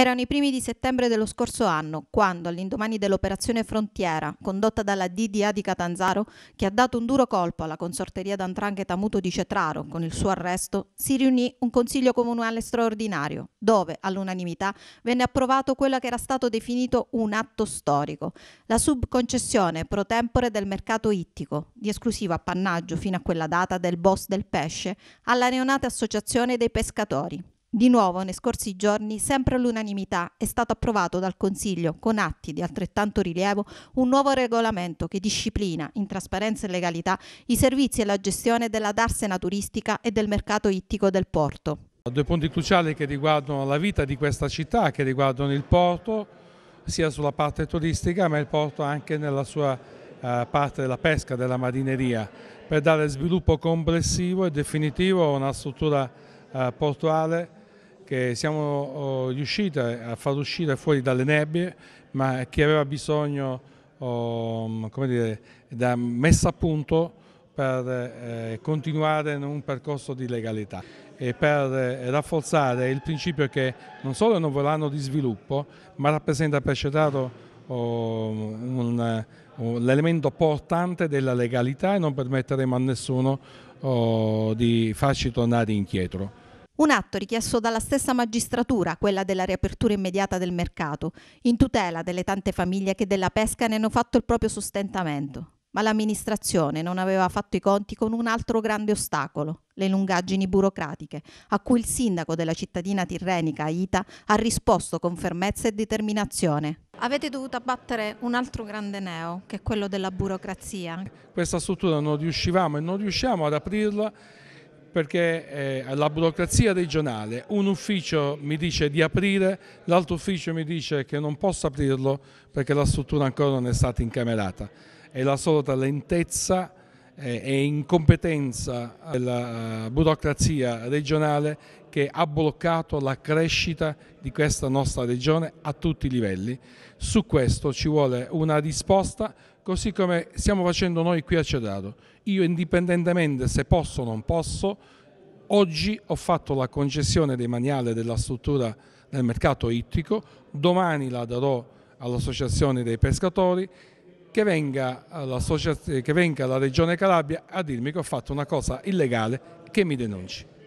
Erano i primi di settembre dello scorso anno, quando, all'indomani dell'operazione Frontiera, condotta dalla DDA di Catanzaro, che ha dato un duro colpo alla consorteria d'Andrangheta Muto di Cetraro con il suo arresto, si riunì un consiglio comunale straordinario, dove, all'unanimità, venne approvato quello che era stato definito un atto storico, la subconcessione pro tempore del mercato ittico, di esclusivo appannaggio fino a quella data del boss del pesce, alla neonata associazione dei pescatori, di nuovo, nei scorsi giorni, sempre all'unanimità, è stato approvato dal Consiglio, con atti di altrettanto rilievo, un nuovo regolamento che disciplina, in trasparenza e legalità, i servizi e la gestione della darsena turistica e del mercato ittico del porto. Due punti cruciali che riguardano la vita di questa città, che riguardano il porto, sia sulla parte turistica, ma il porto anche nella sua eh, parte della pesca, della marineria, per dare sviluppo complessivo e definitivo a una struttura eh, portuale che siamo oh, riusciti a far uscire fuori dalle nebbie, ma che aveva bisogno oh, come dire, da messa a punto per eh, continuare in un percorso di legalità e per eh, rafforzare il principio che non solo è un volano di sviluppo, ma rappresenta per Cetaro oh, eh, l'elemento portante della legalità e non permetteremo a nessuno di farci tornare indietro. Un atto richiesto dalla stessa magistratura, quella della riapertura immediata del mercato, in tutela delle tante famiglie che della pesca ne hanno fatto il proprio sostentamento. Ma l'amministrazione non aveva fatto i conti con un altro grande ostacolo, le lungaggini burocratiche, a cui il sindaco della cittadina tirrenica, Ita, ha risposto con fermezza e determinazione. Avete dovuto abbattere un altro grande neo, che è quello della burocrazia. Questa struttura non riuscivamo e non riusciamo ad aprirla perché eh, la burocrazia regionale, un ufficio mi dice di aprire, l'altro ufficio mi dice che non posso aprirlo perché la struttura ancora non è stata incamerata. È la solita lentezza e eh, incompetenza della eh, burocrazia regionale che ha bloccato la crescita di questa nostra regione a tutti i livelli. Su questo ci vuole una risposta così come stiamo facendo noi qui a Cedato. Io indipendentemente se posso o non posso, oggi ho fatto la concessione demaniale della struttura del mercato ittico, domani la darò all'associazione dei pescatori, che venga, che venga la Regione Calabria a dirmi che ho fatto una cosa illegale che mi denunci.